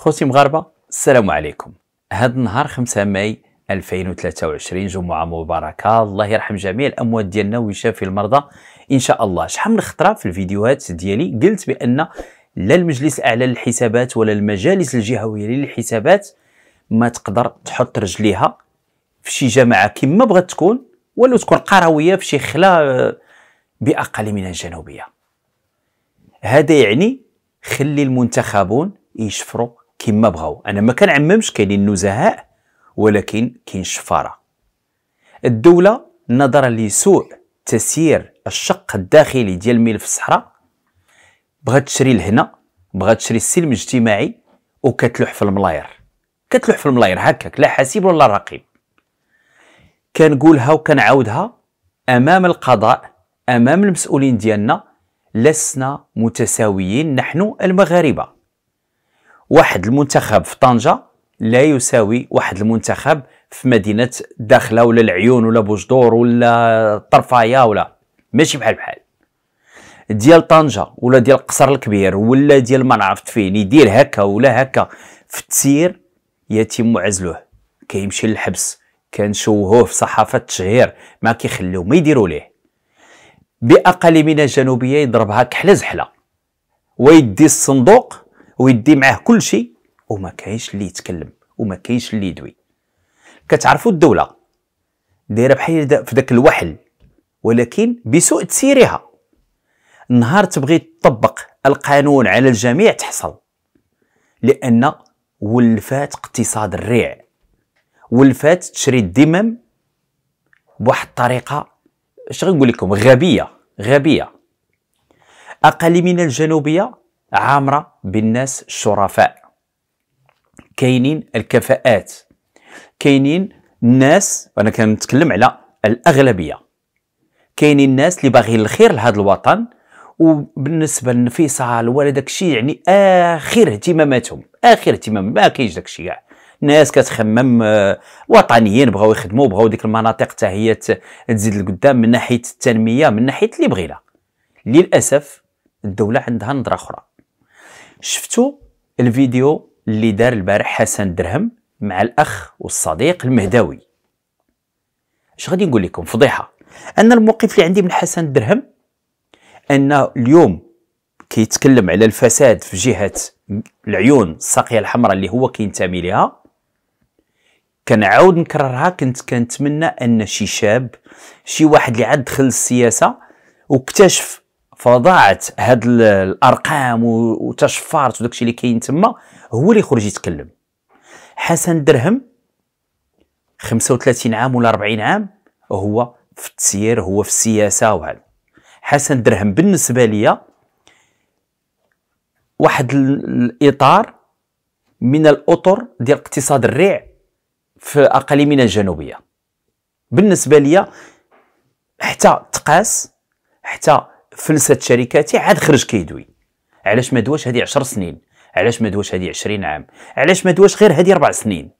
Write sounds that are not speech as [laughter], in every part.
خوتي مغاربه السلام عليكم هذا النهار 5 ماي 2023 جمعه مباركه الله يرحم جميع الاموات ديالنا ويشافي المرضى ان شاء الله شحال من خطره في الفيديوهات ديالي قلت بان لا المجلس الاعلى للحسابات ولا المجالس الجهويه للحسابات ما تقدر تحط رجليها في شي جماعه كما بغات تكون ولو تكون قرويه في شي خلا باقل من الجنوبيه هذا يعني خلي المنتخبون يشفروا كما بغاو انا ما كنعممش كاينين نزهاء ولكن كاين شفاره الدوله نظرا لسوء تسيير الشق الداخلي ديال الملف الصحراء بغات تشري الهنا بغات تشري السلم الاجتماعي وكتلوح في الملاير كتلوح في الملاير هكاك لا حاسب ولا رقيب كنقولها وكنعاودها امام القضاء امام المسؤولين ديالنا لسنا متساويين نحن المغاربه واحد المنتخب في طنجه لا يساوي واحد المنتخب في مدينه الداخله ولا العيون ولا بوجدور ولا الطرفايه ولا ماشي بحال بحال ديال طنجه ولا ديال القصر الكبير ولا ديال ما عرفت فين يدير هكا ولا هكا في التسير يتم عزله كيمشي للحبس كنشوهوه في صحافه التشهير ما كيخليو ما يديروا ليه باقاليمنا الجنوبيه يضربها كحله زحله ويدي الصندوق ويدي معاه كل شيء وما كاينش اللي يتكلم وما كاينش اللي يدوي كتعرفوا الدوله دايره بحال في ذاك الوحل ولكن بسوء تسيرها نهار تبغي تطبق القانون على الجميع تحصل لان ولفات اقتصاد الريع ولفات تشري الدمم بواحد الطريقه اش غنقول لكم غبيه غبيه اقاليمنا الجنوبيه عامرة بالناس الشرفاء كاينين الكفاءات كاينين الناس وانا كنتكلم على الاغلبيه كاينين الناس اللي باغيين الخير لهذا الوطن وبالنسبه للانفصال ولا داكشي يعني اخر اهتماماتهم اخر اهتمام ما كاينش داكشي كاع ناس كتخمم آه، وطنيين بغاو يخدموا بغاو ديك المناطق حتى هي تزيد لقدام من ناحيه التنميه من ناحيه اللي بغينا للاسف الدوله عندها نظره اخرى شفتوا الفيديو اللي دار البارح حسن درهم مع الاخ والصديق المهداوي اش غادي نقول لكم فضيحه ان الموقف اللي عندي من حسن درهم ان اليوم كيتكلم على الفساد في جهه العيون الساقيه الحمراء اللي هو كينتمي ليها كنعاود نكررها كنت كنتمنى ان شي شاب شي واحد اللي عاد دخل السياسه واكتشف فضاعت هاد الارقام وتشفارت وداكشي اللي كاين تما هو اللي خرج يتكلم حسن درهم 35 عام ولا 40 عام هو في التسيير هو في السياسه وهذا حسن درهم بالنسبه ليا واحد الاطار من الاطر ديال اقتصاد الريع في اقاليمنا الجنوبيه بالنسبه ليا حتى تقاس حتى فلسه شركاتي عاد خرج كيدوي علاش ما دواش هذه 10 سنين علاش ما دواش هذه 20 عام علاش ما دواش غير هذه 4 سنين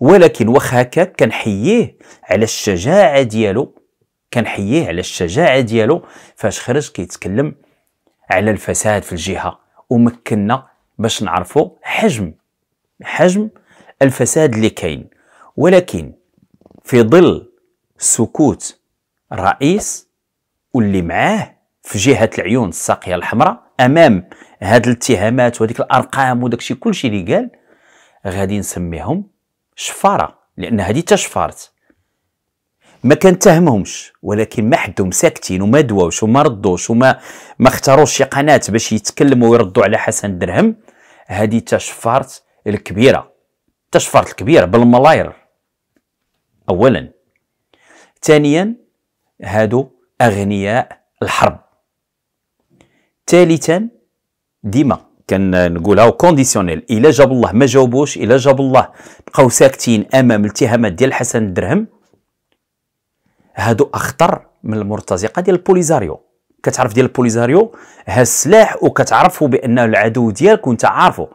ولكن واخا هكاك كنحييه على الشجاعه ديالو كنحييه على الشجاعه ديالو فاش خرج كيتكلم على الفساد في الجهه ومكننا باش نعرفوا حجم حجم الفساد اللي كاين ولكن في ظل سكوت رئيس واللي معاه في جهه العيون الساقيه الحمراء امام هاد الاتهامات وهذيك الارقام وداكشي كلشي اللي قال غادي نسميهم شفاره لان هذه تشفارت ما كان تهمهمش ولكن ما حدهم ساكتين وما دواوش وما ردوش وما ما اختاروش شي قناه باش يتكلموا ويردوا على حسن درهم هذه تشفارت الكبيره تشفارت الكبيره بالملاير اولا ثانيا هادو اغنياء الحرب ثالثا ديما كنقولها كونديسيونيل الا جاب الله ما جاوبوش الا جاب الله بقاو ساكتين امام الاتهامات ديال حسن الدرهم هادو اخطر من المرتزقه ديال البوليزاريو كتعرف ديال البوليزاريو ها السلاح وكتعرفو بانه العدو ديالك وانت عارفو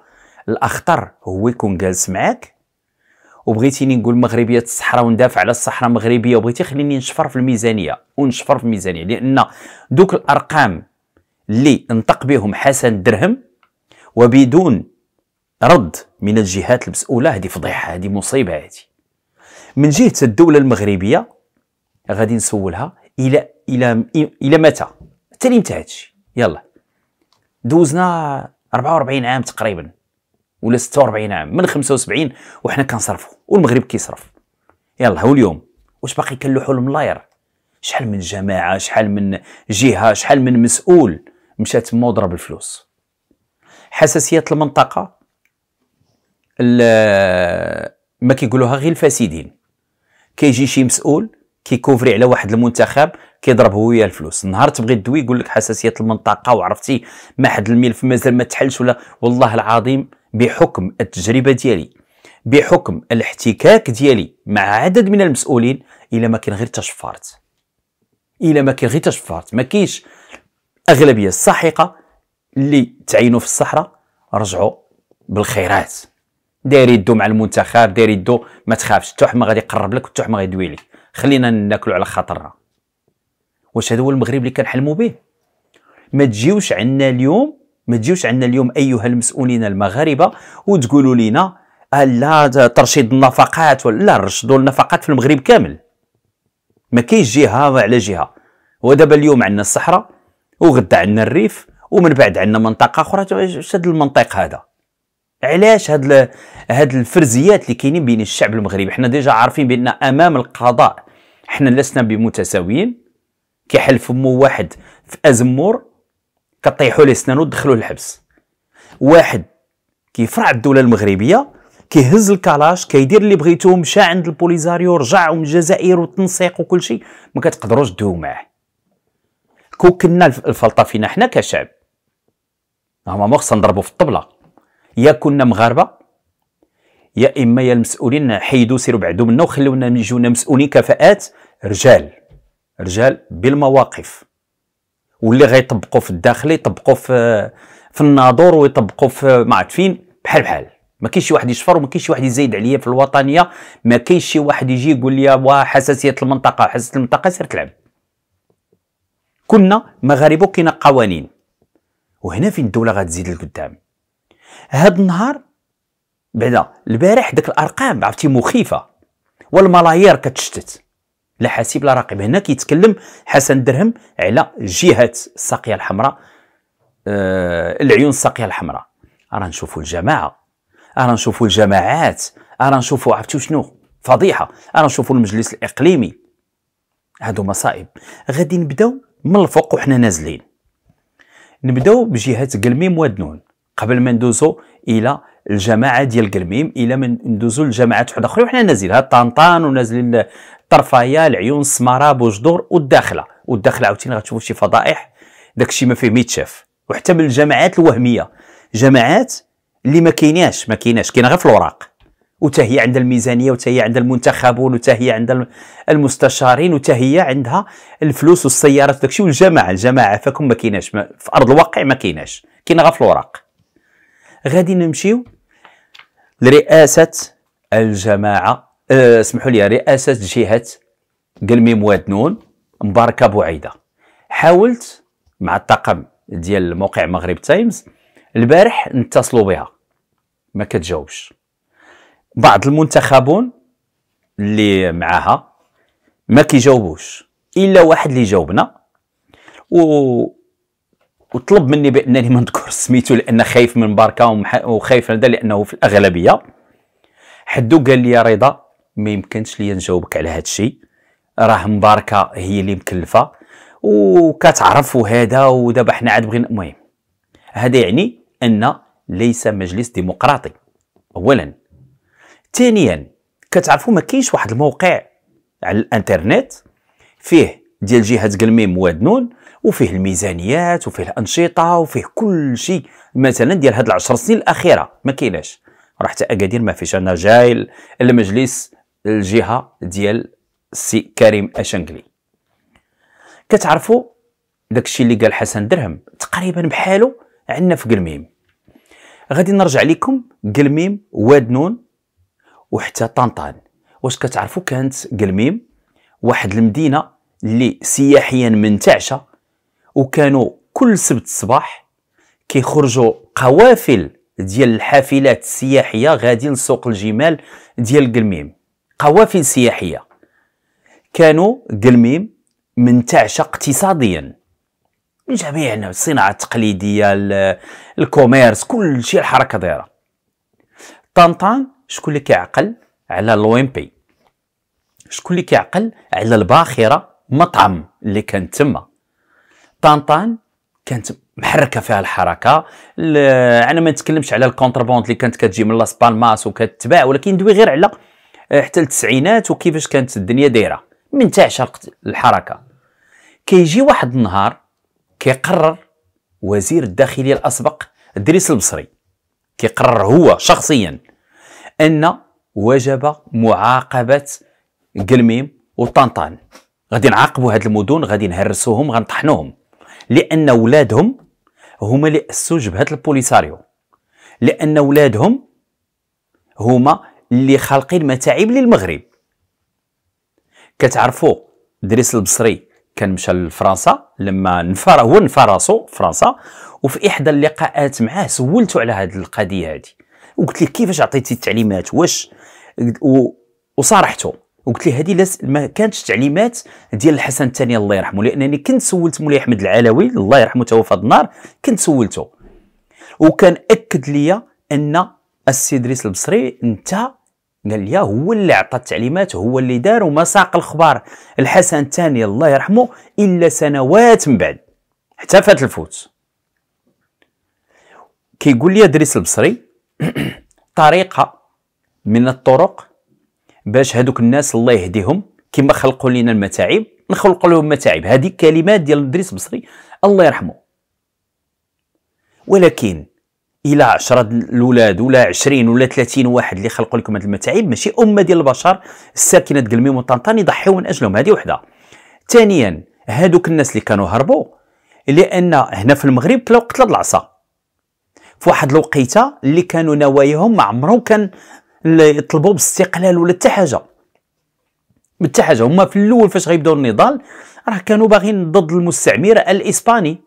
الاخطر هو يكون جالس معاك وبغيتيني نقول مغربيه الصحراء وندافع على الصحراء المغربيه وبغيتي خليني نشفر في الميزانيه ونشفر في الميزانيه لان دوك الارقام اللي انطق بهم حسن درهم وبدون رد من الجهات المسؤوله هذه فضيحه هذه مصيبه هذه من جهه الدوله المغربيه غادي نسولها الى الى الى متى حتى يلا دوزنا 44 عام تقريبا ولا 46 عام من 75 وحنا كنصرفوا والمغرب كيصرف يلا هو اليوم واش باقي كنلوحوا الملاير شحال من جماعه شحال من جهه شحال من مسؤول مشى تما وضرب الفلوس حساسيه المنطقه ما كيقولوها غير الفاسدين كيجي شي مسؤول كيكوفري على واحد المنتخب كيضرب هو وياه الفلوس نهار تبغي تدوي يقول لك حساسيه المنطقه وعرفتي ما حد الملف مازال ما تحلش ولا والله العظيم بحكم التجربه ديالي بحكم الاحتكاك ديالي مع عدد من المسؤولين الا ما كان غير تشفرت الا ما كان غير تشفرت ما كاينش اغلبيه الساحقه اللي تعينوا في الصحراء رجعوا بالخيرات داير يدو مع المنتخب داير يدو ما تخافش التحمه غادي يقرب لك والتحمه غيدوي لك خلينا ناكلوا على خاطرنا واش هذا هو المغرب اللي كنحلموا به ما تجيوش عندنا اليوم ما تجيوش عندنا اليوم ايها المسؤولين المغاربه وتقولوا لنا لا ترشيد النفقات ولا لا رشدوا النفقات في المغرب كامل ما كاينش جهه على جهه ودابا اليوم عندنا الصحراء وغدا عندنا الريف ومن بعد عندنا منطقه اخرى اش هذا المنطق هذا علاش هاد هاد الفرزيات اللي كاينين بين الشعب المغربي حنا ديجا عارفين بان امام القضاء حنا لسنا بمتساويين كيحل فمو واحد في ازمور كطيحوا ليه سنانو دخلوا الحبس واحد كيفرع الدوله المغربيه كيهز الكلاش كيدير اللي بغيتو مشى عند البوليزاريو رجع ومن الجزائر والتنسيق وكل شيء ما كتقدروش تدويو معاه كون كنا الفلطه فينا حنا كشعب هما ما خصنا نضربوا في الطبله يا كنا مغاربه يا اما يا المسؤولين حيدوا سيروا بعدو منا وخلونا يجونا مسؤولين كفاءات رجال رجال بالمواقف واللي غيطبقوا في الداخل يطبقوا في في الناظور ويطبقوا في ما عرفت فين بحال بحال ما كاينش شي واحد يشفر وما كاينش شي واحد يزايد عليا في الوطنيه ما كاينش شي واحد يجي يقول لي وا حساسيه المنطقه حساسيه المنطقه سير تلعب كنا مغاربه كاين قوانين وهنا فين الدوله غتزيد لقدام هاد النهار بعدا البارح ديك الارقام عرفتي مخيفه والملايير كتشتت لا حاسب لا راقب هنا كيتكلم حسن درهم على جهه الساقيه الحمراء آه العيون الساقيه الحمراء راه نشوفوا الجماعه راه نشوفوا الجماعات راه نشوفوا عرفتوا شنو فضيحه راه نشوفوا المجلس الاقليمي هادو مصائب غادي نبداو من الفوق وحنا نازلين نبداو بجهه قلميم ودنون قبل ما ندوزو الى الجماعه ديال قلميم الى ما ندوزو لجماعات وحده اخرى وحنا نازلين هاد طنطان ونازلين الطرفايه العيون السماره بوجدور والداخله والداخله عاوتاني غتشوف شي فضائح داكشي ما فيه ميتشاف وحتى من الجماعات الوهميه جماعات اللي ما كايناش ما كايناش كاينه غير في الوراق وتهي عند الميزانيه وتهي عند المنتخبون وتهي عند المستشارين وتهي عندها الفلوس والسيارات وداكشي والجماعه الجماعه فكم ما كايناش في ارض الواقع ما كايناش كاينه غير في الوراق غادي نمشيو لرئاسه الجماعه أه، اسمحوا لي رئاسه جهه قلمي مواد نون مباركه بوعيده حاولت مع الطاقم ديال موقع مغرب تايمز البارح نتصلوا بها ما كتجاوبش بعض المنتخبون اللي معاها ما كيجاوبوش الا واحد اللي جاوبنا و وطلب مني بانني ما نذكر سميتو لان خايف من بركه ومح... وخايف هذا لانه في الاغلبيه حدو قال لي رضا ما يمكنش ليا نجاوبك على هذا الشيء راه مباركه هي اللي مكلفه وكتعرف وهذا ودابا حنا عاد بغينا المهم هذا يعني ان ليس مجلس ديمقراطي اولا ثانيا كتعرفوا ما كاينش واحد الموقع على الانترنت فيه ديال جهه قلميم وادنون وفيه الميزانيات وفيه الانشطه وفيه كل شيء مثلا ديال هاد العشر سنين الاخيره ما كايناش راه حتى اكادير ما فيش انا جاي المجلس الجهه ديال السي كريم اشنقلي كتعرفوا داكشي اللي قال حسن درهم تقريبا بحالو عندنا في قلميم غادي نرجع لكم قلميم واد نون وحتى طنطان واش كتعرفوا كانت قلميم واحد المدينه اللي سياحيا منتعشه وكانوا كل سبت صباح كيخرجوا قوافل ديال الحافلات السياحيه غادي لسوق الجمال ديال قلميم قوافل سياحية كانوا قلميم من تعشى اقتصاديا جميع الصناعة التقليدية الكوميرس كل شيء الحركة دايرة طنطان شكون اللي كيعقل على الويمبي شكون اللي كيعقل على الباخرة مطعم اللي كان تما طنطان كانت محركه فيها الحركه انا ما نتكلمش على الكونتربوند اللي كانت كتجي من لاس وكتباع ولكن ندوي غير على آه، حتى التسعينات وكيفاش كانت الدنيا دايره من تعشق الحركه كيجي واحد النهار كيقرر وزير الداخليه الاسبق ادريس البصري كيقرر هو شخصيا ان وجب معاقبه قلميم وطنطان غادي نعاقبوا هاد المدن غادي نهرسوهم غنطحنوهم لان ولادهم هما اللي اسسوا جبهه البوليساريو لان ولادهم هما اللي خالقين متاعب للمغرب كتعرفوا دريس البصري كان مشى لفرنسا لما نفر هو نفى راسو فرنسا وفي احدى اللقاءات معاه سولته على هذه القضيه هذه وقلت ليه كيفاش عطيتي التعليمات واش وصارحته وقلت ليه هذه لس... ما كانتش تعليمات ديال الحسن الثاني الله يرحمه لانني كنت سولت مولاي احمد العلوي الله يرحمه توفى النار كنت سولته وكان اكد ليا ان السي ادريس البصري انت قال لي هو اللي عطى التعليمات هو اللي دار وما ساق الخبار الحسن الثاني الله يرحمه الا سنوات من بعد حتى فات الفوت كيقول لي ادريس البصري [clears throat] طريقه من الطرق باش هذوك الناس الله يهديهم كما خلقوا لنا المتاعب نخلق لهم متاعب هذه كلمات ديال ادريس البصري الله يرحمه ولكن الى 10 الاولاد ولا 20 ولا 30 واحد اللي خلقوا لكم هذه المتاعب ماشي امه ديال البشر الساكنه دقلميم وطنطان يضحيوا من اجلهم هذه وحده ثانيا هادوك الناس اللي كانوا هربوا لان هنا في المغرب تلاو قتله العصا في واحد الوقيته اللي كانوا نواياهم ما عمرهم كان يطلبوا باستقلال ولا حتى حاجه حتى حاجه هما في الاول فاش غيبداو النضال راه كانوا باغيين ضد المستعمر الاسباني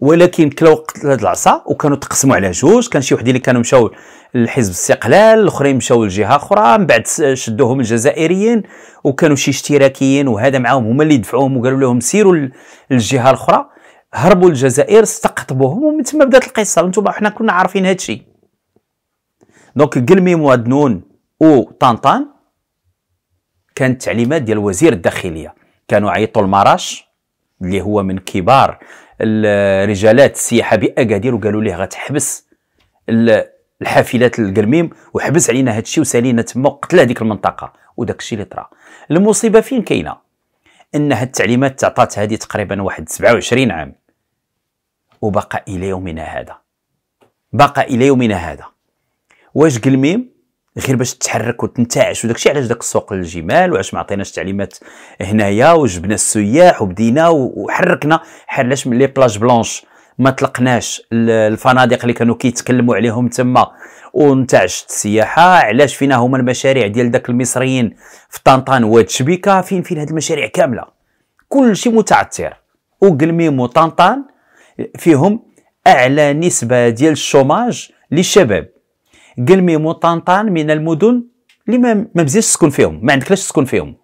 ولكن وقت هاد العصا وكانوا تقسموا على جوج كان شي وحدين اللي كانوا مشاو لحزب الاستقلال الاخرين مشاو لجهه اخرى من بعد شدوهم الجزائريين وكانوا شي اشتراكيين وهذا معاهم هما اللي دفعوهم وقالوا لهم سيروا للجهه الاخرى هربوا للجزائر استقطبوهم ومن تما بدات القصه وانتم حنا كنا عارفين هذا الشيء دونك قلميم وادنون وطنطان كانت تعليمات ديال وزير الداخليه كانوا عيطوا المراش اللي هو من كبار الرجالات السياحه باكادير وقالوا ليه غتحبس الحافلات القرميم وحبس علينا هذا الشيء وسالينا تما وقتل هذيك المنطقه وداك الشيء اللي طرا المصيبه فين كاينه ان هاد التعليمات تعطات هذه تقريبا واحد 27 عام وبقى الى يومنا هذا بقى الى يومنا هذا واش قلميم غير باش تحرك وتنتعش وداكشي علاش داك السوق الجمال وعلاش ما عطيناش تعليمات هنايا وجبنا السياح وبدينا وحركنا بحال علاش من لي بلاج بلونش ما طلقناش الفنادق اللي كانوا كيتكلموا عليهم تما وانتعشت السياحه علاش فينا هما المشاريع ديال داك المصريين في طنطان واد شبيكه فين فين هاد المشاريع كامله كلشي متعثر وقلميم وطنطان فيهم اعلى نسبه ديال الشوماج للشباب مي وطنطان من المدن اللي ما مزيانش تسكن فيهم ما عندك لاش تسكن فيهم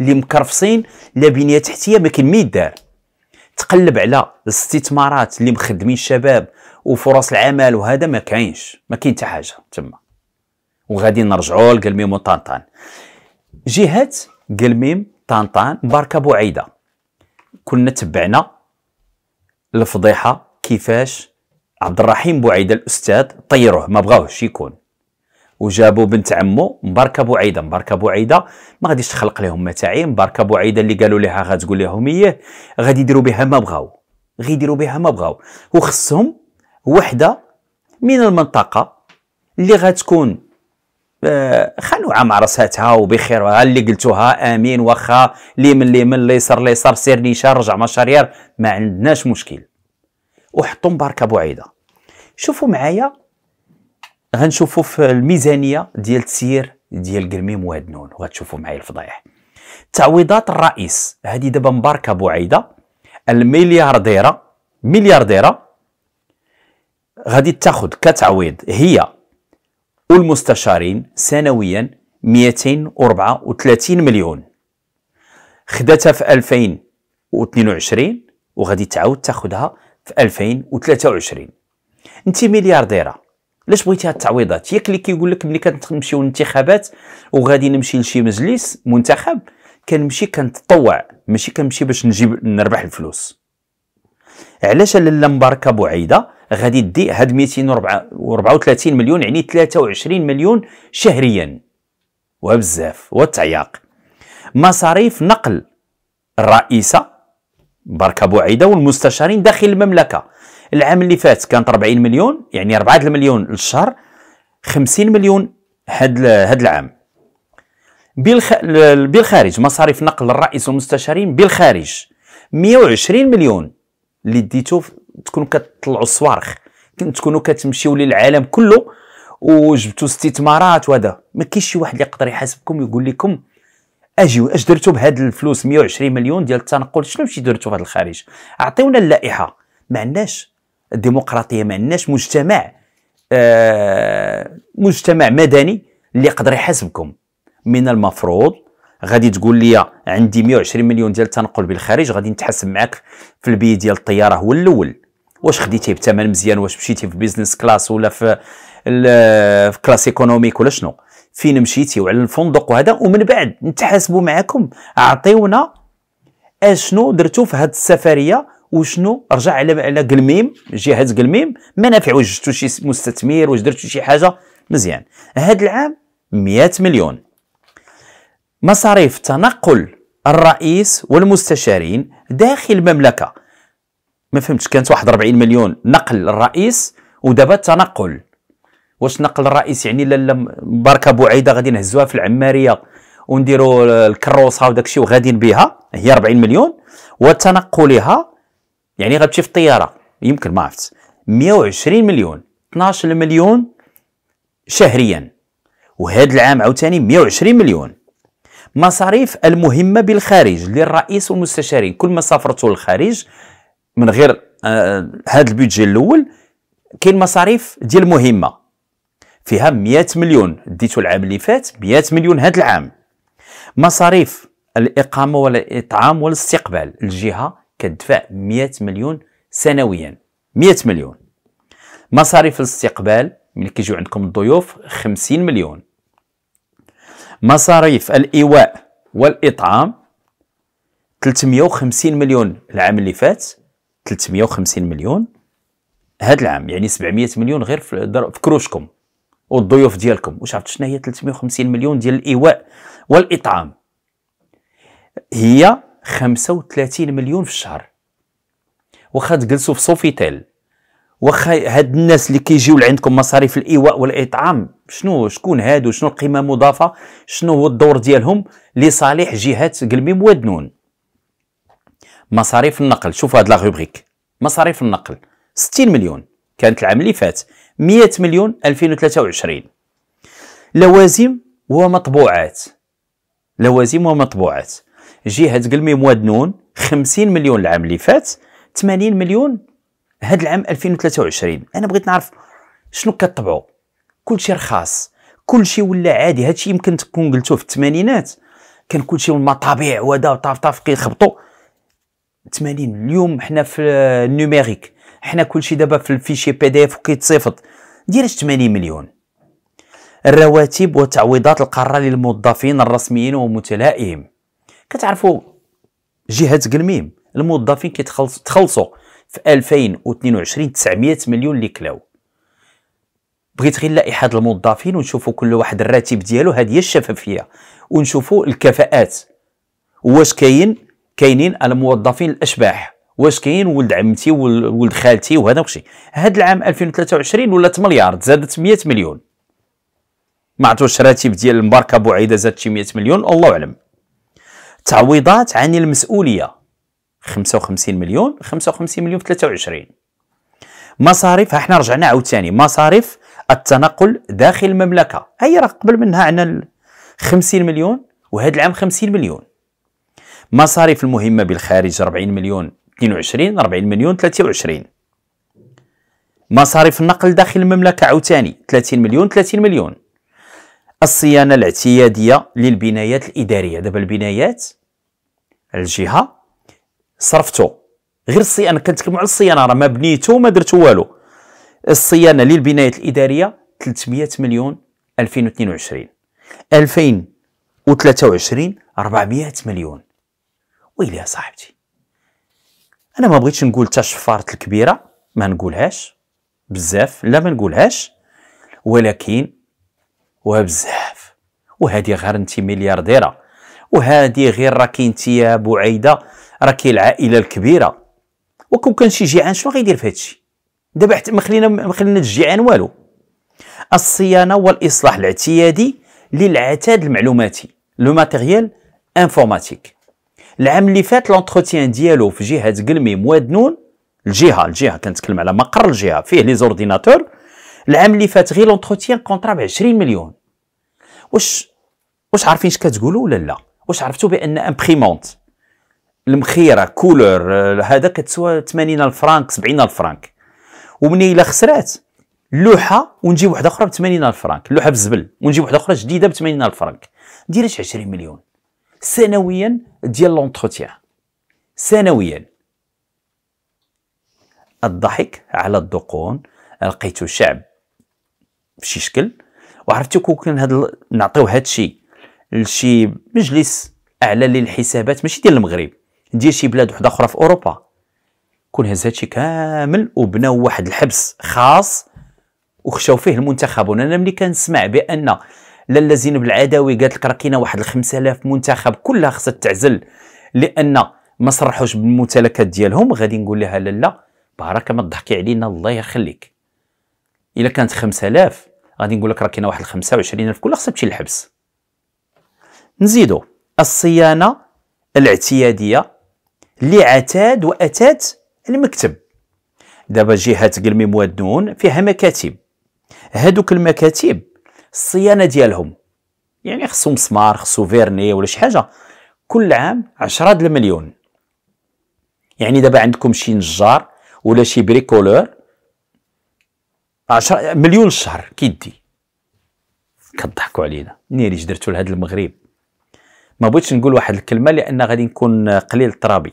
اللي مكرفصين لا بنيه تحتيه ما كاين ما يدار تقلب على الاستثمارات اللي مخدمين الشباب وفرص العمل وهذا ما كاينش ما كاين حتى حاجه تما وغادي نرجعوا لقلميم وطنطان جهه قلميم طنطان مباركه بعيده كنا تبعنا الفضيحه كيفاش عبد الرحيم بوعيده الاستاذ طيروه ما بغاوش يكون وجابوا بنت عمو مباركه بوعيده مباركه بوعيده ما غاديش تخلق لهم متاعي مباركه بوعيده اللي قالوا لها غتقول لهم اياه غادي يديروا بها ما بغاو يديروا بها ما بغاو وخصهم وحده من المنطقه اللي غتكون آه، خلوعه مع راساتها وبخيرها اللي قلتوها امين واخا ليمن ليمن ليسر ليسر سير نيشان رجع مشارير ما عندناش مشكل وحطوا مباركه بعيده شوفوا معايا غنشوفوا في الميزانيه ديال تسيير ديال قرميم واد نون وغتشوفوا معايا الفضايح تعويضات الرئيس هذه دابا مباركه بعيده المليارديره مليارديره غادي تاخذ كتعويض هي والمستشارين سنويا 234 مليون خداتها في 2022 وغادي تعاود تاخذها في 2023 انت مليارديره علاش بغيتي هاد التعويضات ياك اللي كيقول لك ملي كنمشيو للانتخابات وغادي نمشي لشي مجلس منتخب كنمشي كنتطوع ماشي كنمشي باش نجيب نربح الفلوس علاش لاله مباركه بعيده غادي دي هاد 234 مليون يعني 23 مليون شهريا وبزاف والتعياق مصاريف نقل الرئيسه بركه عيده والمستشارين داخل المملكه العام اللي فات كانت 40 مليون يعني 4 المليون للشهر 50 مليون هاد هاد العام بالخ... بالخارج مصاريف نقل الرئيس والمستشارين بالخارج 120 مليون اللي ديتو تكونوا كتطلعوا الصوارخ تكونوا كتمشيو للعالم كله وجبتوا استثمارات وهذا ما كاينش شي واحد اللي يقدر يحاسبكم ويقول لكم اجيو اش درتو بهاد الفلوس 120 مليون ديال التنقل شنو مشي درتو في الخارج عطيونا اللائحه ما عندناش الديمقراطيه ما عندناش مجتمع آه مجتمع مدني اللي يقدر يحاسبكم من المفروض غادي تقول لي عندي 120 مليون ديال التنقل بالخارج غادي نتحاسب معاك في البي ديال الطياره هو الاول واش خديتيه بثمن مزيان واش مشيتي في بيزنس كلاس ولا في في كلاس ايكونوميك ولا شنو فين مشيتي وعلى الفندق وهذا ومن بعد نتحاسبوا معكم اعطيونا اشنو درتو في هذه السفريه وشنو رجع على على قلميم جهه قلميم منافع واش جبتو شي مستثمر واش درتو شي حاجه مزيان هذا العام 100 مليون مصاريف تنقل الرئيس والمستشارين داخل المملكه ما فهمتش كانت واحد 40 مليون نقل الرئيس ودابا التنقل واش نقل الرئيس يعني لالا بركه بعيده غادي نهزوها في العماريه ونديروا الكروسه وداك الشيء وغاديين بها هي 40 مليون وتنقلها يعني غتمشي في الطياره يمكن ما عرفت 120 مليون 12 مليون شهريا وهذا العام عاوتاني 120 مليون مصاريف المهمه بالخارج للرئيس والمستشارين كل ما سافرتوا للخارج من غير هذا آه البيدجي الاول كاين مصاريف ديال المهمه فيها 100 مليون ديتو العام اللي فات 100 مليون هذا العام مصاريف الاقامه والاطعام والاستقبال الجهه كتدفع 100 مليون سنويا 100 مليون مصاريف الاستقبال ملي كيجيو عندكم الضيوف 50 مليون مصاريف الايواء والاطعام 350 مليون العام اللي فات 350 مليون هذا العام يعني 700 مليون غير في كروشكم والضيوف ديالكم واش عرفت شنو هي 350 مليون ديال الايواء والاطعام هي 35 مليون في الشهر واخا تجلسوا في سوفيتيل واخا هاد الناس اللي كيجيو لعندكم مصاريف الايواء والاطعام شنو شكون هادو شنو القيمه المضافه شنو هو الدور ديالهم لصالح جهات قلبي مودنون مصاريف النقل شوفوا هاد لا روبريك مصاريف النقل 60 مليون كانت العام اللي فات 100 مليون 2023 لوازم ومطبوعات لوازم ومطبوعات جهة قلمي نون 50 مليون العام اللي فات 80 مليون هذا العام 2023 انا بغيت نعرف شنو كل كلشي رخاص كلشي ولا عادي شيء يمكن تكون قلتوه في الثمانينات كان كلشي المطابع وهذا طاف طاف كيخبطوا 80 اليوم حنا في آه، النوميريك حنا كلشي دابا في الفيشي بي دي اف وكيتصيفط ديرش 8 مليون الرواتب وتعويضات القاره للموظفين الرسميين ومتلائم كتعرفوا جهه قلميم الموظفين كيتخلصوا تخلصوا في 2022 900 مليون اللي كلاو بغيت غير لائحه الموظفين ونشوفوا كل واحد الراتب ديالو هذه هي الشفافيه ونشوفوا الكفاءات واش كاين كاينين الموظفين الاشباح واش كاين ولد عمتي ولد خالتي وهذا وكشي هاد العام 2023 ولات مليار زادت 100 مليون ما عطوش راتب ديال المباركه بعيده زادت شي 100 مليون الله اعلم تعويضات عن المسؤوليه 55 مليون 55 مليون في 23 مصاريف ها حنا رجعنا عاوتاني مصاريف التنقل داخل المملكه هي راه قبل منها عندنا 50 مليون وهذا العام 50 مليون مصاريف المهمه بالخارج 40 مليون 22 40 مليون 23 مصاريف النقل داخل المملكه عاوتاني 30 مليون 30 مليون الصيانه الاعتياديه للبنايات الاداريه دابا البنايات الجهه صرفتو غير الصيانه كنتكلموا على الصيانه راه ما بنيتو ما درتو والو الصيانه للبنايات الاداريه 300 مليون 2022 2023 400 مليون ويلي يا صاحبتي انا ما بغيتش نقول حتى الكبيره ما نقولهاش بزاف لا ما نقولهاش ولكن وبزاف وهذه غير انت مليارديره وهذه غير راكي انت يا بعيده راكي العائله الكبيره وكون كان شي جيعان شنو غيدير في هادشي دابا حتى ما خلينا ما خلينا الجيعان والو الصيانه والاصلاح الاعتيادي للعتاد المعلوماتي لو ماتيريال انفورماتيك العام اللي فات لونتروتيان ديالو في جهه قلمي نون الجهه الجهه كنتكلم على مقر الجهه فيه لي زورديناتور العام اللي فات غير لونتروتيان كونطرا ب 20 مليون واش واش عارفين اش كتقولوا ولا لا واش عرفتوا بان امبريمونت المخيره كولور هذا كتسوى 80 الفرانك 70 الفرانك ومني الا خسرات لوحه ونجيب واحده اخرى ب 80 الفرانك اللوحه لوحه بالزبل ونجيب واحده اخرى جديده ب 80 الفرانك فرانك 20 مليون سنويا ديال لونتروتيان سنويا الضحك على الدقون لقيتو شعب بشي شكل وعرفتو كون كان هاد ال... نعطيو هادشي لشي مجلس اعلى للحسابات ماشي ديال المغرب ديال شي بلاد وحده اخرى في اوروبا كون هز هادشي كامل وبناو واحد الحبس خاص وخشاو فيه المنتخبون انا ملي كنسمع بان لاله زينب العدوي قالت لك راه كاينه واحد 5000 منتخب كلها خصها تعزل لان ما صرحوش بالممتلكات ديالهم غادي نقول لها لاله بارك ما تضحكي علينا الله يخليك الا كانت 5000 غادي نقول لك راه كاينه واحد 25000 كلها خصها تمشي للحبس نزيدو الصيانه الاعتياديه اللي عتاد واتات المكتب دابا جهه قلمي مواد فيها مكاتب هادوك المكاتب الصيانه ديالهم يعني خصو مسمار خصو فيرني ولا شي حاجه كل عام 10 د المليون يعني دابا عندكم شي نجار ولا شي بريكولور 10 مليون الشهر كيدي كضحكوا علينا اش درتو لهذا المغرب ما بغيتش نقول واحد الكلمه لان غادي نكون قليل الترابي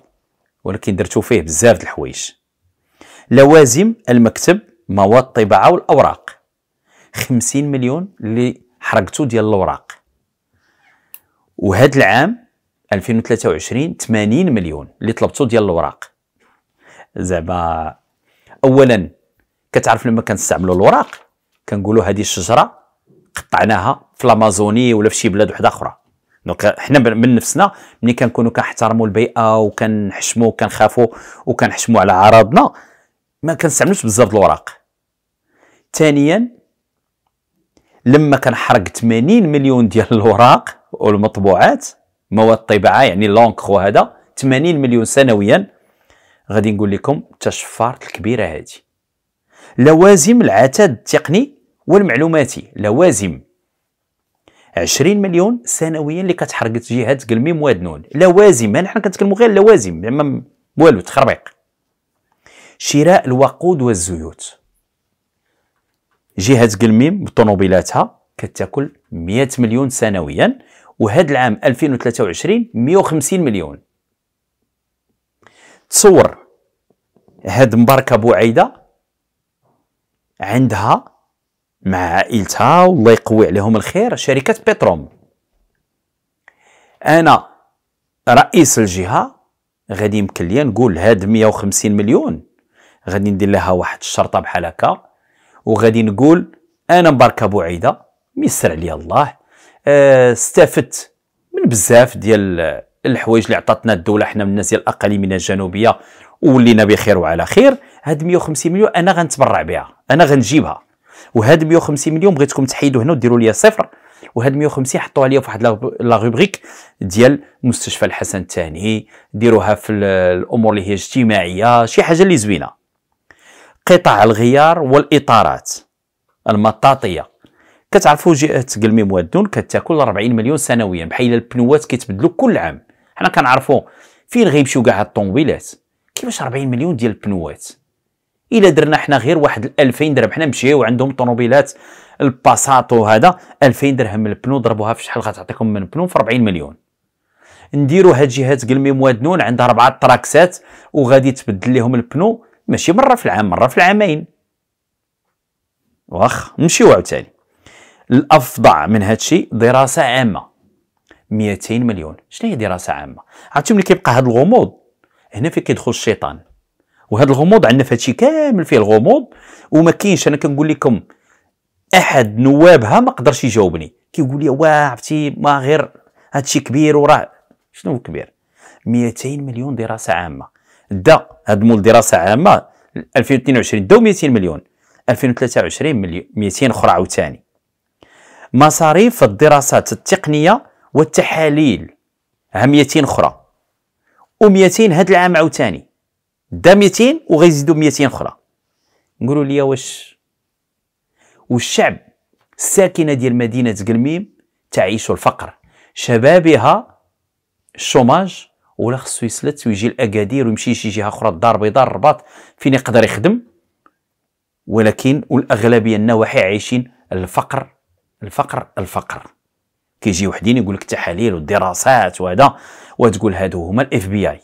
ولكن درتو فيه بزاف د الحوايج لوازم المكتب مواد الطباعه والاوراق 50 مليون اللي حرقتو ديال الاوراق وهذا العام 2023 80 مليون اللي طلبتو ديال الاوراق زعما اولا كتعرف لما كنستعملوا الوراق كنقولوا هذه الشجره قطعناها في الامازوني ولا في شي بلاد وحده اخرى دونك حنا من نفسنا ملي كنكونوا كنحترموا البيئه وكنحشموا وكنخافوا وكنحشموا على اعراضنا ما كنستعملوش بزاف الوراق ثانيا لما كنحرق 80 مليون ديال الوراق والمطبوعات مواد الطباعه يعني لونكرو هذا 80 مليون سنويا غادي نقول لكم التشفارت الكبيره هذه لوازم العتاد التقني والمعلوماتي لوازم 20 مليون سنويا اللي كتحرق جهات قلميم مواد نون لوازم يعني حنا كنتكلموا غير لوازم زعما والو تخربيق شراء الوقود والزيوت جهه قلميم بطنوبيلاتها كتاكل 100 مليون سنويا وهذا العام 2023 150 مليون تصور هاد مباركه بوعيده عندها مع عائلتها والله يقوي عليهم الخير شركه بتروم انا رئيس الجهه غادي يمكن لي نقول هاد 150 مليون غادي ندير لها واحد الشرطه بحال هكا وغادي نقول انا مباركه بعيده ميسر عليا الله آه، استفدت من بزاف ديال الحوايج اللي عطاتنا الدوله حنا من الناس ديال الاقاليم الجنوبيه ولينا بخير وعلى خير هاد 150 مليون انا غنتبرع بها انا غنجيبها وهاد 150 مليون بغيتكم تحيدوا هنا وديروا لي صفر وهاد 150 حطوها ليا في واحد لا روبريك ديال مستشفى الحسن الثاني ديروها في الامور اللي هي اجتماعيه شي حاجه اللي زوينه قطع الغيار والاطارات المطاطيه كتعرفوا جهه قلمي موادون كتاكل 40 مليون سنويا بحال البنوات كيتبدلوا كل عام حنا كنعرفوا فين غيمشيو كاع هاد الطوموبيلات كيفاش 40 مليون ديال البنوات الا درنا حنا غير واحد 2000 درهم حنا مشيو عندهم طوموبيلات الباسات وهذا 2000 درهم من البنو ضربوها في شحال غتعطيكم من البنو في 40 مليون نديروا هاد جهات قلمي موادنون عندها اربعه تراكسات وغادي تبدل لهم البنو ماشي مره في العام مره في العامين واخ نمشيو عاوتاني الافضع من هادشي دراسه عامه 200 مليون شنو هي دراسه عامه عرفتي ملي كيبقى هاد الغموض هنا فين كيدخل الشيطان وهاد الغموض عندنا في هادشي كامل فيه الغموض وما كاينش انا كنقول لكم احد نوابها ما قدرش يجاوبني كيقول لي واه عرفتي ما غير هادشي كبير وراه شنو كبير 200 مليون دراسه عامه دا هاد مول دراسه عامه 2022 داو 200 مليون 2023 مليون 200 اخرى عاوتاني مصاريف الدراسات التقنيه والتحاليل ها 200 اخرى و200 هاد العام عاوتاني دا 200 وغيزيدوا 200 اخرى نقولوا لي واش والشعب الساكنه ديال مدينه قلميم تعيش الفقر شبابها الشوماج ولا خصو يسلت ويجي لاكادير ويمشي شي جهه اخرى الدار البيضاء الرباط فين يقدر يخدم ولكن والاغلبيه النواحي عايشين الفقر الفقر الفقر كيجي وحدين يقول لك التحاليل والدراسات وهذا وتقول هادو هما الاف بي اي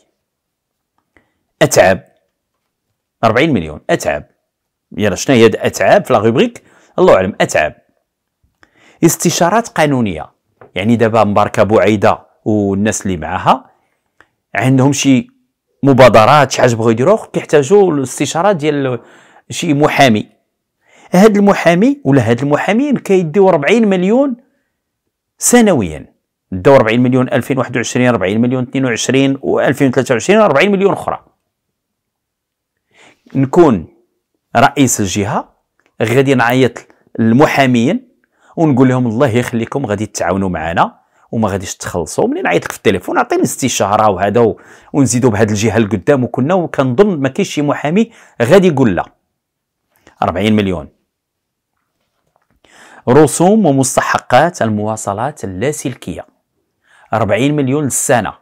اتعاب 40 مليون اتعاب يلا شنو هي اتعب في لا روبريك الله اعلم اتعاب استشارات قانونيه يعني دابا مباركه بعيده والناس اللي معاها عندهم شي مبادرات شي حاجه بغاو يديروها كيحتاجوا الاستشاره ديال شي محامي هذا المحامي ولا هاد المحامين كيديو 40 مليون سنويا داو 40 مليون 2021 40 مليون 22 و2023 40 مليون اخرى نكون رئيس الجهه غادي نعيط للمحامين ونقول لهم الله يخليكم غادي تعاونوا معنا وما غاديش تخلصوا ملي نعيط لك في التليفون عطيني استشاره وهذا ونزيدوا بهاد الجهه القدام وكنا وكنظن ما كاينش شي محامي غادي يقول لا 40 مليون رسوم ومستحقات المواصلات اللاسلكيه 40 مليون للسنه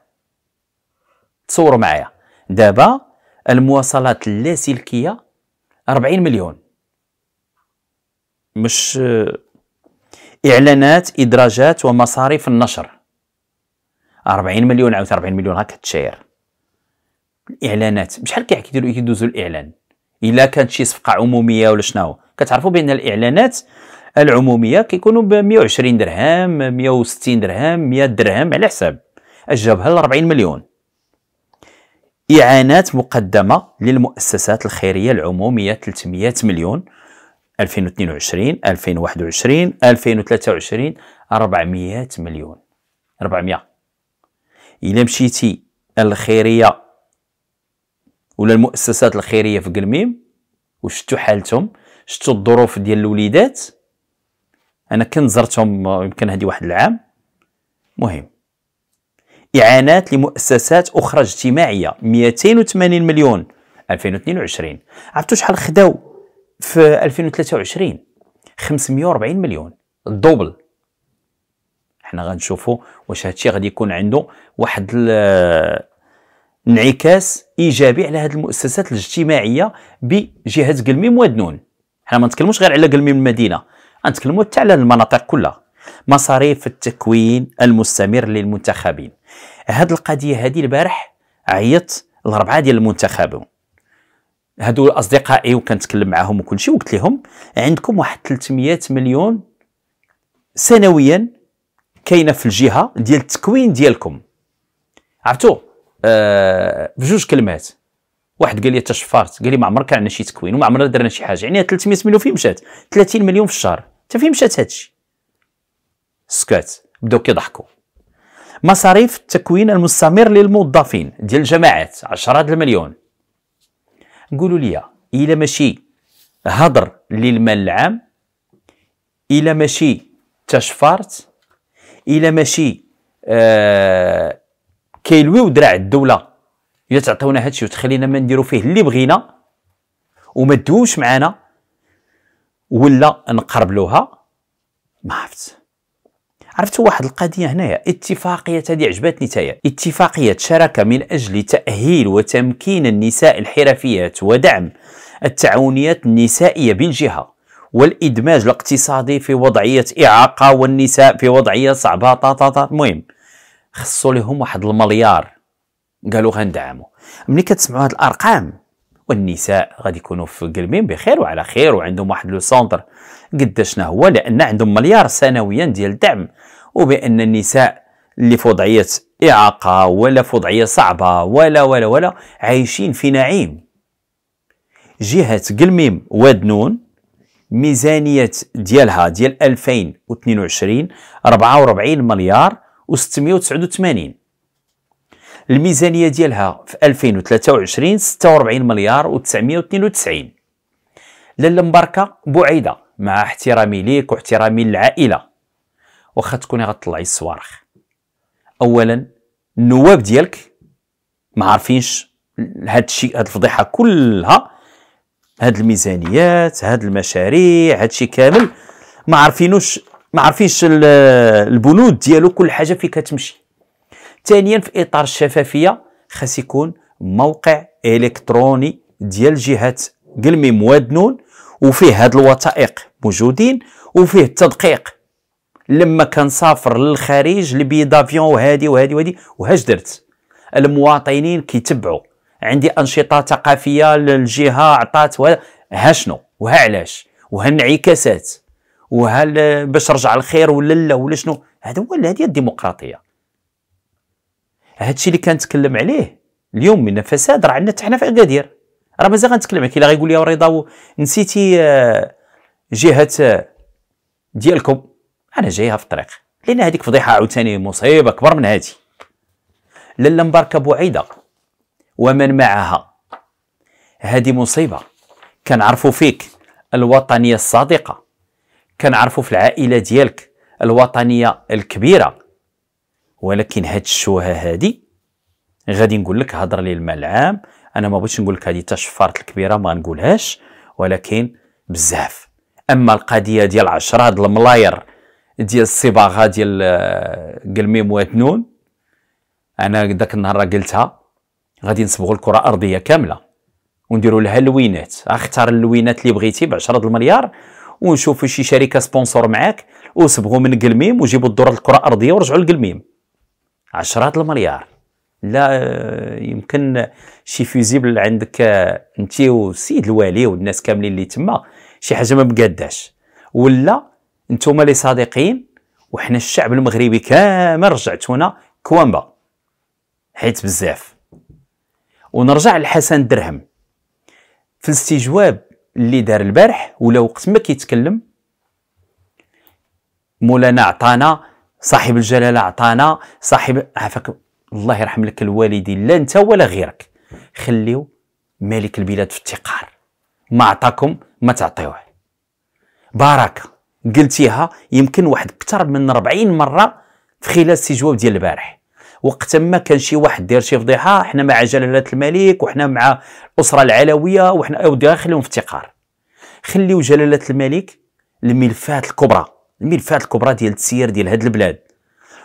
تصوروا معايا دابا المواصلات اللاسلكيه 40 مليون مش اعلانات ادراجات ومصاريف النشر 40 مليون عاوت 40 مليون هكا تشير الاعلانات بشحال كاع كيديروا كيدوزوا الاعلان الا كانت شي صفقه عموميه ولا شنو كتعرفوا بان الاعلانات العموميه كيكونوا ب 120 درهم 160 درهم 100 درهم على حساب اجابها ل 40 مليون إعانات مقدمة للمؤسسات الخيرية العمومية 300 مليون 2022 2021 2023 400 مليون 400 الا مشيتي الخيريه ولا المؤسسات الخيريه في قلميم وشتو حالتهم شتو الظروف ديال الوليدات انا كنت زرتهم يمكن هذه واحد العام مهم اعانات لمؤسسات اخرى اجتماعيه 280 مليون 2022 عرفتوا شحال خداو في 2023 540 مليون الدوبل حنا غنشوفوا واش هادشي غادي يكون عنده واحد انعكاس ايجابي على هاد المؤسسات الاجتماعيه بجهه قلميم ودنون حنا ما نتكلموش غير على قلميم المدينه غنتكلموا حتى على المناطق كلها مصاريف التكوين المستمر للمنتخبين هاد القضيه هادي البارح عيط الاربعه ديال المنتخبين هادو اصدقائي وكنتكلم معاهم وكل شيء وقلت لهم عندكم واحد 300 مليون سنويا كاينه في الجهه ديال التكوين ديالكم عرفتوا آه بجوج كلمات واحد قال لي تشفرت قال لي ما عمرك عندنا شي تكوين وما عمرنا درنا شي حاجه يعني 300 مليون فين مشات 30 مليون في الشهر حتى فين مشات هادشي سكات بداو كيضحكوا مصاريف التكوين المستمر للموظفين ديال الجماعات 10 المليون قولوا لي الا ماشي هضر للمال العام الا ماشي تشفارت الا ماشي آه كيلويو دراع الدوله الا تعطيونا هادشي وتخلينا ما نديرو فيه اللي بغينا وما تدوش معانا ولا نقربلوها ما عرفت عرفت واحد القضيه هنايا اتفاقيه هذه عجبتني تايا اتفاقيه شراكه من اجل تاهيل وتمكين النساء الحرفيات ودعم التعاونيات النسائيه بالجهه والادماج الاقتصادي في وضعيه اعاقه والنساء في وضعيه صعبه طاطا المهم خصو لهم واحد المليار قالوا غندعموا ملي كتسمعوا هاد الارقام والنساء غادي يكونوا في قلبين بخير وعلى خير وعندهم واحد لو سونتر قداشنا هو لان عندهم مليار سنويا ديال الدعم وبان النساء اللي في وضعيه اعاقه ولا في وضعيه صعبه ولا ولا ولا عايشين في نعيم جهه قلميم واد نون ميزانيه ديالها ديال 2022 44 مليار و689 الميزانيه ديالها في 2023 46 مليار و992 لالا مباركه بعيده مع احترامي ليك واحترامي للعائله واخا تكوني غتطلعي الصوارخ اولا النواب ديالك ما عارفينش هاد الشيء هاد الفضيحه كلها هاد الميزانيات هاد المشاريع هاد الشيء كامل ما عارفينوش ما عارفينش البنود ديالو كل حاجه فين كتمشي ثانيا في اطار الشفافيه خاص يكون موقع الكتروني ديال جهه قلمي موادنون وفيه هاد الوثائق موجودين وفيه التدقيق لما كنسافر للخارج لبي دافيون وهادي وهادي وهادي وهاش درت المواطنين كيتبعوا عندي انشطه ثقافيه للجهه عطات ها شنو وها علاش وها الانعكاسات وهل باش رجع الخير ولا لا ولا شنو هذا هو هذه الديمقراطيه هادشي اللي كنتكلم عليه اليوم من فساد راه عندنا حنا في اكادير راه مازال غنتكلم الا غيقول لي رضا نسيتي آه، جهه آه، ديالكم انا جايها في الطريق لان هذيك فضيحه عاوتاني مصيبه اكبر من هذه لالا مباركه بعيده ومن معها هذه مصيبه كنعرفوا فيك الوطنيه الصادقه كنعرفوا في العائله ديالك الوطنيه الكبيره ولكن هاد الشوهه هادي غادي نقول لك هضر لي الماء العام انا ما بغيتش نقول لك تا تشفارت الكبيره ما نقولهاش ولكن بزاف اما القضيه ديال 10 هاد الملاير ديال الصباغه ديال آه، قلميم واتنون انا داك النهار قلتها غادي نصبغوا الكره ارضيه كامله ونديروا لها اللوينات اختار اللوينات اللي بغيتي ب 10 المليار ونشوفوا شي شركه سبونسور معاك وصبغوا من قلميم وجيبوا الدور الكره الارضيه ورجعوا لقلميم عشرات المليار لا يمكن شي فيزيبل عندك انت وسيد الوالي والناس كاملين اللي تما شي حاجه ما مقاداش ولا نتوما لي صادقين وحنا الشعب المغربي كامل رجعتونا كوانبا حيت بزاف ونرجع لحسن درهم في الاستجواب اللي دار البارح ولا وقت ما كيتكلم مولانا عطانا صاحب الجلاله عطانا صاحب عافاك الله يرحم لك الوالدين لا انت ولا غيرك خليو ملك البلاد في افتقار ما عطاكم ما تعطيوه باركه قلتيها يمكن واحد اكثر من 40 مره في خلال السجواب ديال البارح وقت ما كان شي واحد داير شي فضيحه حنا مع جلاله الملك وحنا مع الاسره العلويه وحنا خليهم في افتقار خليو جلاله الملك الملفات الكبرى الملفات الكبرى ديال التسيير ديال هاد البلاد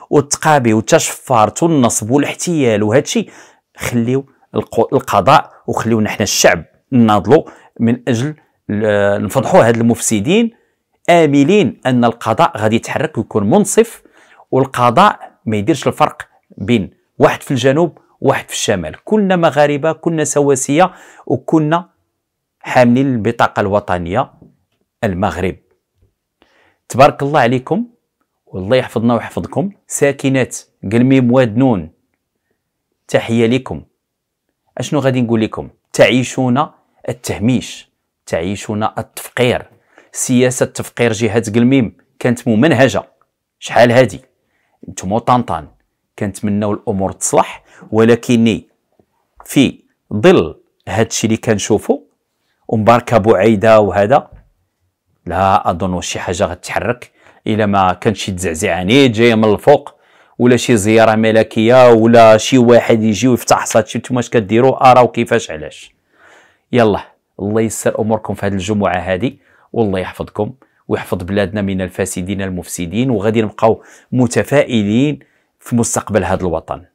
والتقابي والتشفرت والنصب والاحتيال وهادشي خليو القضاء وخليونا حنا الشعب نناضلو من اجل نفضحوا هاد المفسدين املين ان القضاء غادي يتحرك ويكون منصف والقضاء ما يديرش الفرق بين واحد في الجنوب وواحد في الشمال كلنا مغاربه كلنا سواسيه وكنا حاملين البطاقه الوطنيه المغرب تبارك الله عليكم والله يحفظنا ويحفظكم ساكنات قلميم واد نون تحية لكم أشنو غادي نقول لكم تعيشون التهميش تعيشون التفقير سياسة تفقير جهة قلميم كانت ممنهجة شحال هادي انتم طنطان كنتمناو الامور تصلح ولكني في ظل هادشي اللي كنشوفو ومباركه بعيده وهذا لا اظن واش شي حاجه غتحرك الا ما كان شي تزعزع عنيد جايه من الفوق ولا شي زياره ملكيه ولا شي واحد يجي ويفتح صات شي واش كديروا اراو كيفاش علاش يلا الله يسر اموركم في هذه الجمعه هذه والله يحفظكم ويحفظ بلادنا من الفاسدين المفسدين وغادي نبقاو متفائلين في مستقبل هذا الوطن